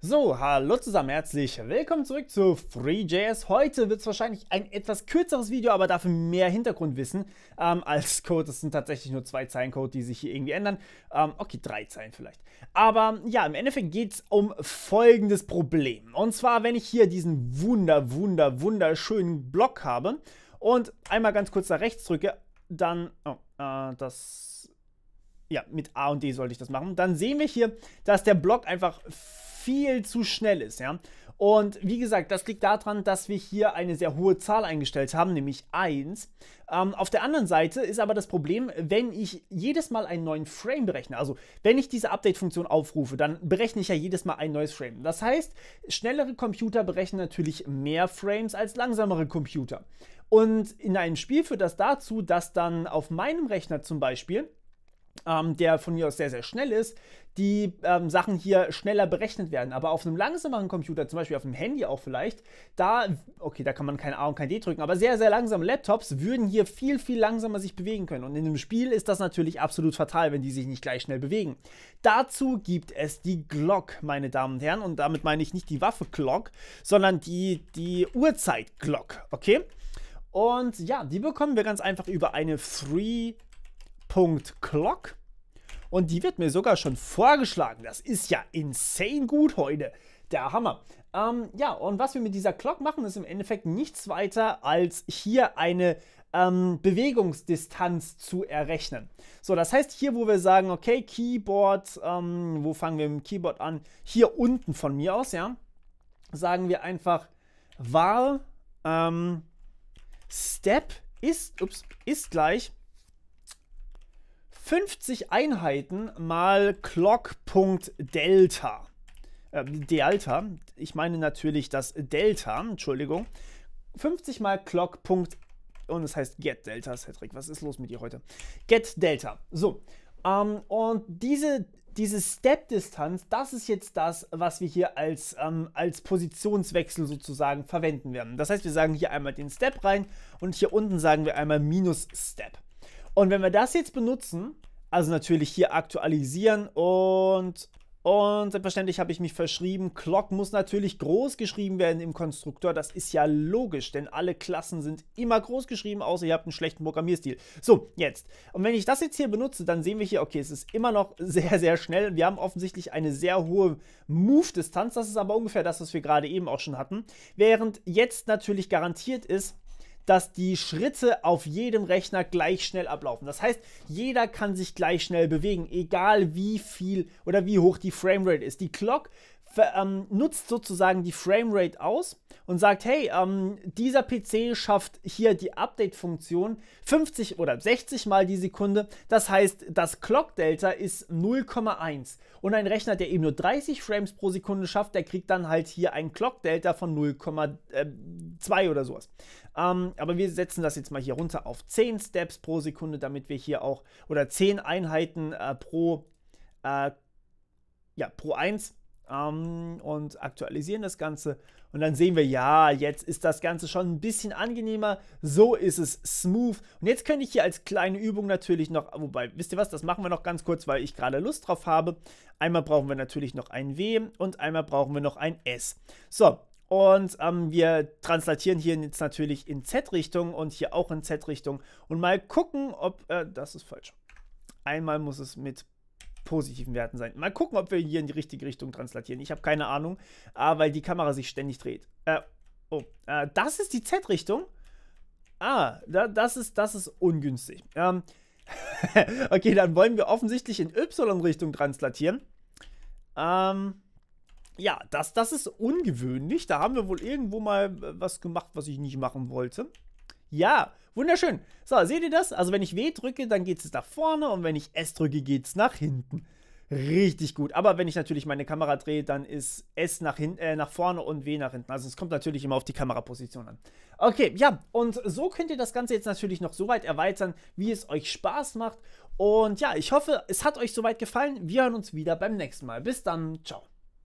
So, hallo zusammen, herzlich willkommen zurück zu FreeJS. Heute wird es wahrscheinlich ein etwas kürzeres Video, aber dafür mehr Hintergrundwissen ähm, als Code. Es sind tatsächlich nur zwei Zeilen Code, die sich hier irgendwie ändern. Ähm, okay, drei Zeilen vielleicht. Aber ja, im Endeffekt geht es um folgendes Problem. Und zwar, wenn ich hier diesen wunder, wunder, wunderschönen Block habe und einmal ganz kurz nach rechts drücke, dann... Oh, äh, das ja, mit A und D sollte ich das machen. Dann sehen wir hier, dass der Block einfach viel zu schnell ist, ja. Und wie gesagt, das liegt daran, dass wir hier eine sehr hohe Zahl eingestellt haben, nämlich 1. Ähm, auf der anderen Seite ist aber das Problem, wenn ich jedes Mal einen neuen Frame berechne, also wenn ich diese Update-Funktion aufrufe, dann berechne ich ja jedes Mal ein neues Frame. Das heißt, schnellere Computer berechnen natürlich mehr Frames als langsamere Computer. Und in einem Spiel führt das dazu, dass dann auf meinem Rechner zum Beispiel ähm, der von mir aus sehr, sehr schnell ist, die ähm, Sachen hier schneller berechnet werden. Aber auf einem langsameren Computer, zum Beispiel auf einem Handy auch vielleicht, da, okay, da kann man kein A und kein D drücken, aber sehr, sehr langsame Laptops würden hier viel, viel langsamer sich bewegen können. Und in einem Spiel ist das natürlich absolut fatal, wenn die sich nicht gleich schnell bewegen. Dazu gibt es die Glock, meine Damen und Herren. Und damit meine ich nicht die Waffe Glock, sondern die, die Uhrzeit Glock, okay? Und ja, die bekommen wir ganz einfach über eine Free Punkt Clock. Und die wird mir sogar schon vorgeschlagen. Das ist ja insane gut heute. Der Hammer. Ähm, ja, und was wir mit dieser Clock machen, ist im Endeffekt nichts weiter als hier eine ähm, Bewegungsdistanz zu errechnen. So, das heißt hier, wo wir sagen, okay, Keyboard, ähm, wo fangen wir mit dem Keyboard an? Hier unten von mir aus, ja, sagen wir einfach var ähm, Step ist, ups, ist gleich 50 Einheiten mal Clock.delta. Äh, Delta, ich meine natürlich das Delta, Entschuldigung. 50 mal Clock. Und es heißt Get Delta, Cedric. Was ist los mit dir heute? Get Delta. So. Ähm, und diese, diese Step-Distanz, das ist jetzt das, was wir hier als, ähm, als Positionswechsel sozusagen verwenden werden. Das heißt, wir sagen hier einmal den Step rein und hier unten sagen wir einmal Minus Step. Und wenn wir das jetzt benutzen, also natürlich hier aktualisieren und und selbstverständlich habe ich mich verschrieben. Clock muss natürlich groß geschrieben werden im Konstruktor. Das ist ja logisch, denn alle Klassen sind immer groß geschrieben, außer ihr habt einen schlechten Programmierstil. So, jetzt. Und wenn ich das jetzt hier benutze, dann sehen wir hier, okay, es ist immer noch sehr, sehr schnell. Wir haben offensichtlich eine sehr hohe Move-Distanz. Das ist aber ungefähr das, was wir gerade eben auch schon hatten. Während jetzt natürlich garantiert ist, dass die Schritte auf jedem Rechner gleich schnell ablaufen. Das heißt, jeder kann sich gleich schnell bewegen, egal wie viel oder wie hoch die Framerate ist. Die Clock ähm, nutzt sozusagen die Framerate aus und sagt, hey, ähm, dieser PC schafft hier die Update-Funktion 50 oder 60 mal die Sekunde. Das heißt, das Clock-Delta ist 0,1. Und ein Rechner, der eben nur 30 Frames pro Sekunde schafft, der kriegt dann halt hier ein Clock-Delta von 0,3. 2 oder sowas. Ähm, aber wir setzen das jetzt mal hier runter auf 10 Steps pro Sekunde, damit wir hier auch, oder 10 Einheiten äh, pro, äh, ja, pro 1 ähm, und aktualisieren das Ganze. Und dann sehen wir, ja, jetzt ist das Ganze schon ein bisschen angenehmer. So ist es smooth. Und jetzt könnte ich hier als kleine Übung natürlich noch, wobei, wisst ihr was, das machen wir noch ganz kurz, weil ich gerade Lust drauf habe. Einmal brauchen wir natürlich noch ein W und einmal brauchen wir noch ein S. So, und ähm, wir translatieren hier jetzt natürlich in Z-Richtung und hier auch in Z-Richtung. Und mal gucken, ob... Äh, das ist falsch. Einmal muss es mit positiven Werten sein. Mal gucken, ob wir hier in die richtige Richtung translatieren. Ich habe keine Ahnung, äh, weil die Kamera sich ständig dreht. Äh, oh, äh, das ist die Z-Richtung. Ah, da, das, ist, das ist ungünstig. Ähm, okay, dann wollen wir offensichtlich in Y-Richtung translatieren. Ähm... Ja, das, das ist ungewöhnlich. Da haben wir wohl irgendwo mal äh, was gemacht, was ich nicht machen wollte. Ja, wunderschön. So, seht ihr das? Also wenn ich W drücke, dann geht es nach vorne und wenn ich S drücke, geht es nach hinten. Richtig gut. Aber wenn ich natürlich meine Kamera drehe, dann ist S nach, hin, äh, nach vorne und W nach hinten. Also es kommt natürlich immer auf die Kameraposition an. Okay, ja, und so könnt ihr das Ganze jetzt natürlich noch so weit erweitern, wie es euch Spaß macht. Und ja, ich hoffe, es hat euch soweit gefallen. Wir hören uns wieder beim nächsten Mal. Bis dann, ciao.